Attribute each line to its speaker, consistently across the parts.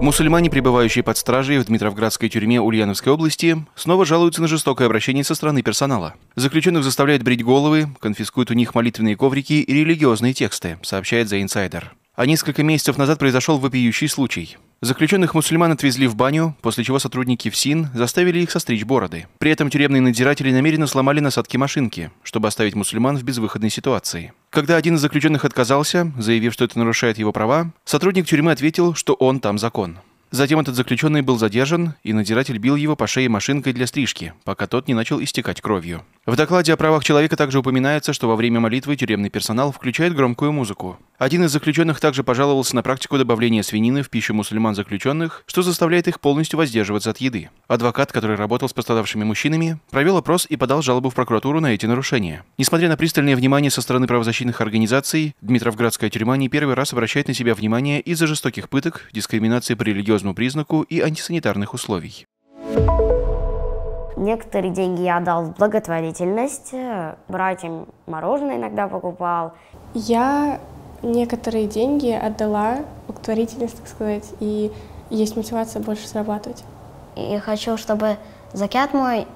Speaker 1: Мусульмане, пребывающие под стражей в Дмитровградской тюрьме Ульяновской области, снова жалуются на жестокое обращение со стороны персонала. Заключенных заставляют брить головы, конфискуют у них молитвенные коврики и религиозные тексты, сообщает The Insider. А несколько месяцев назад произошел вопиющий случай. Заключенных мусульман отвезли в баню, после чего сотрудники ФСИН заставили их состричь бороды. При этом тюремные надзиратели намеренно сломали насадки машинки, чтобы оставить мусульман в безвыходной ситуации. Когда один из заключенных отказался, заявив, что это нарушает его права, сотрудник тюрьмы ответил, что он там закон. Затем этот заключенный был задержан, и надзиратель бил его по шее машинкой для стрижки, пока тот не начал истекать кровью. В докладе о правах человека также упоминается, что во время молитвы тюремный персонал включает громкую музыку. Один из заключенных также пожаловался на практику добавления свинины в пищу мусульман заключенных, что заставляет их полностью воздерживаться от еды. Адвокат, который работал с пострадавшими мужчинами, провел опрос и подал жалобу в прокуратуру на эти нарушения. Несмотря на пристальное внимание со стороны правозащитных организаций, Дмитровградская тюрьма не первый раз обращает на себя внимание из-за жестоких пыток, дискриминации по религиозным религиозному признаку и антисанитарных условий.
Speaker 2: Некоторые деньги я отдал в благотворительность, э, братьям мороженое иногда покупал. Я некоторые деньги отдала благотворительность, так сказать, и есть мотивация больше зарабатывать. И хочу, чтобы закят мой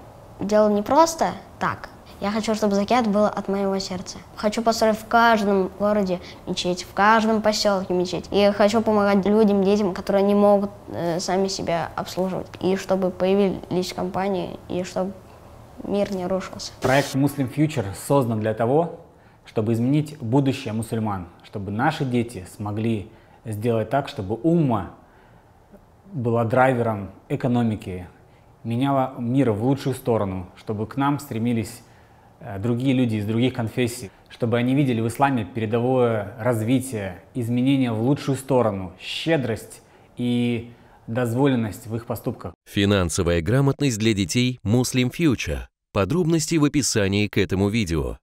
Speaker 2: делал не просто так, я хочу, чтобы закят был от моего сердца. Хочу построить в каждом городе мечеть, в каждом поселке мечеть. И хочу помогать людям, детям, которые не могут э, сами себя обслуживать. И чтобы появились компании, и чтобы мир не рушился.
Speaker 3: Проект Muslim Future создан для того, чтобы изменить будущее мусульман, чтобы наши дети смогли сделать так, чтобы умма была драйвером экономики, меняла мир в лучшую сторону, чтобы к нам стремились Э, другие люди из других конфессий, чтобы они видели в исламе передовое развитие, изменения в лучшую сторону, щедрость и дозволенность в их поступках.
Speaker 1: Финансовая грамотность для детей Muslim Future. Подробности в описании к этому видео.